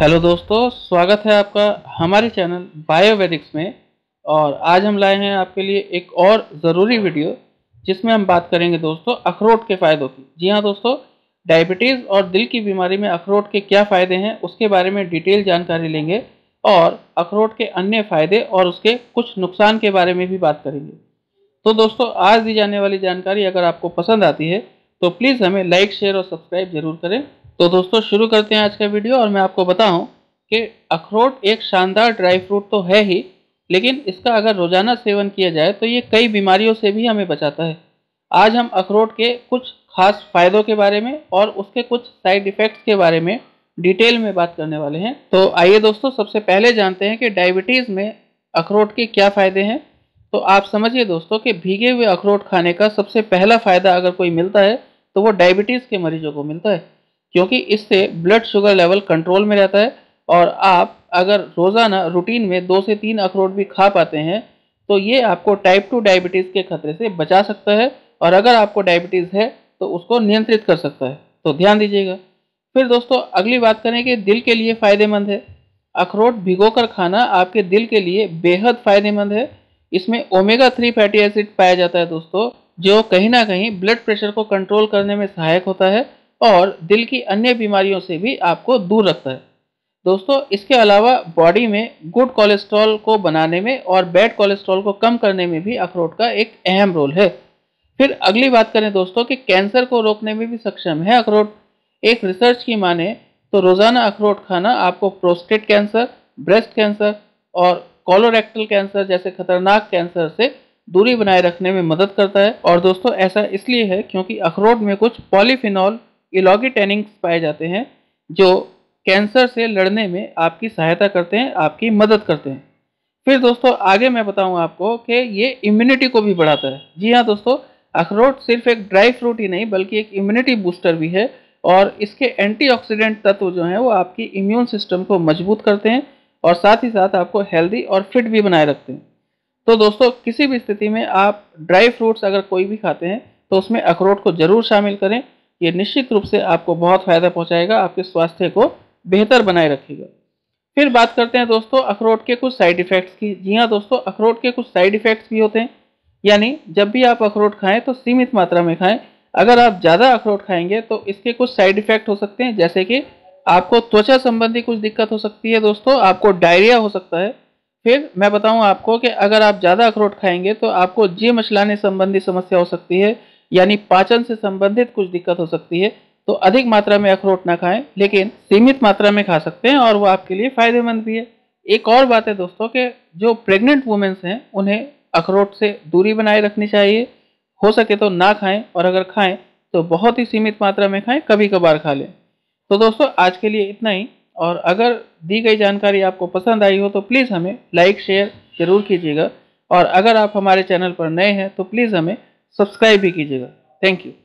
hello दोस्तों स्वागत है आपका हमारे चैनल बायोवेदिक्स में और आज हम लाए हैं आपके लिए एक और ज़रूरी वीडियो जिसमें हम बात करेंगे दोस्तों अखरोट के फ़ायदों की जी हाँ दोस्तों डायबिटीज़ और दिल की बीमारी में अखरोट के क्या फ़ायदे हैं उसके बारे में डिटेल जानकारी लेंगे और अखरोट के अन्य फ़ायदे और उसके कुछ नुकसान के बारे में भी बात करेंगे तो दोस्तों आज दी जाने वाली जानकारी अगर आपको पसंद आती है तो प्लीज़ हमें लाइक शेयर और सब्सक्राइब ज़रूर करें तो दोस्तों शुरू करते हैं आज का वीडियो और मैं आपको बताऊं कि अखरोट एक शानदार ड्राई फ्रूट तो है ही लेकिन इसका अगर रोज़ाना सेवन किया जाए तो ये कई बीमारियों से भी हमें बचाता है आज हम अखरोट के कुछ खास फ़ायदों के बारे में और उसके कुछ साइड इफ़ेक्ट्स के बारे में डिटेल में बात करने वाले हैं तो आइए दोस्तों सबसे पहले जानते हैं कि डायबिटीज़ में अखरोट के क्या फ़ायदे हैं तो आप समझिए दोस्तों कि भीगे हुए अखरोट खाने का सबसे पहला फ़ायदा अगर कोई मिलता है तो वो डायबिटीज़ के मरीजों को मिलता है क्योंकि इससे ब्लड शुगर लेवल कंट्रोल में रहता है और आप अगर रोज़ाना रूटीन में दो से तीन अखरोट भी खा पाते हैं तो ये आपको टाइप टू डायबिटीज़ के खतरे से बचा सकता है और अगर आपको डायबिटीज़ है तो उसको नियंत्रित कर सकता है तो ध्यान दीजिएगा फिर दोस्तों अगली बात करें कि दिल के लिए फ़ायदेमंद है अखरोट भिगोकर खाना आपके दिल के लिए बेहद फ़ायदेमंद है इसमें ओमेगा थ्री फैटी एसिड पाया जाता है दोस्तों जो कहीं ना कहीं ब्लड प्रेशर को कंट्रोल करने में सहायक होता है और दिल की अन्य बीमारियों से भी आपको दूर रखता है दोस्तों इसके अलावा बॉडी में गुड कोलेस्ट्रॉल को बनाने में और बैड कोलेस्ट्रॉल को कम करने में भी अखरोट का एक अहम रोल है फिर अगली बात करें दोस्तों कि कैंसर को रोकने में भी सक्षम है अखरोट एक रिसर्च की माने तो रोज़ाना अखरोट खाना आपको प्रोस्टेट कैंसर ब्रेस्ट कैंसर और कॉलोरेक्टल कैंसर जैसे खतरनाक कैंसर से दूरी बनाए रखने में मदद करता है और दोस्तों ऐसा इसलिए है क्योंकि अखरोट में कुछ पॉलीफिनॉल इलागी टैनिंग्स पाए जाते हैं जो कैंसर से लड़ने में आपकी सहायता करते हैं आपकी मदद करते हैं फिर दोस्तों आगे मैं बताऊँ आपको कि ये इम्यूनिटी को भी बढ़ाता है जी हाँ दोस्तों अखरोट सिर्फ एक ड्राई फ्रूट ही नहीं बल्कि एक इम्यूनिटी बूस्टर भी है और इसके एंटीऑक्सीडेंट तत्व जो हैं वो आपकी इम्यून सिस्टम को मजबूत करते हैं और साथ ही साथ आपको हेल्दी और फिट भी बनाए रखते हैं तो दोस्तों किसी भी स्थिति में आप ड्राई फ्रूट्स अगर कोई भी खाते हैं तो उसमें अखरोट को ज़रूर शामिल करें ये निश्चित रूप से आपको बहुत फ़ायदा पहुंचाएगा आपके स्वास्थ्य को बेहतर बनाए रखेगा फिर बात करते हैं दोस्तों अखरोट के कुछ साइड इफ़ेक्ट्स की जी हाँ दोस्तों अखरोट के कुछ साइड इफ़ेक्ट्स भी होते हैं यानी जब भी आप अखरोट खाएं तो सीमित मात्रा में खाएं अगर आप ज़्यादा अखरोट खाएंगे तो इसके कुछ साइड इफ़ेक्ट हो सकते हैं जैसे कि आपको त्वचा संबंधी कुछ दिक्कत हो सकती है दोस्तों आपको डायरिया हो सकता है फिर मैं बताऊं आपको कि अगर आप ज़्यादा अखरोट खाएंगे तो आपको जी मछलाने संबंधी समस्या हो सकती है यानी पाचन से संबंधित कुछ दिक्कत हो सकती है तो अधिक मात्रा में अखरोट ना खाएं लेकिन सीमित मात्रा में खा सकते हैं और वो आपके लिए फायदेमंद भी है एक और बात है दोस्तों के जो प्रेग्नेंट वुमेन्स हैं उन्हें अखरोट से दूरी बनाए रखनी चाहिए हो सके तो ना खाएं और अगर खाएं तो बहुत ही सीमित मात्रा में खाएं कभी कभार खा लें तो दोस्तों आज के लिए इतना ही और अगर दी गई जानकारी आपको पसंद आई हो तो प्लीज़ हमें लाइक शेयर ज़रूर कीजिएगा और अगर आप हमारे चैनल पर नए हैं तो प्लीज़ हमें सब्सक्राइब भी कीजिएगा थैंक यू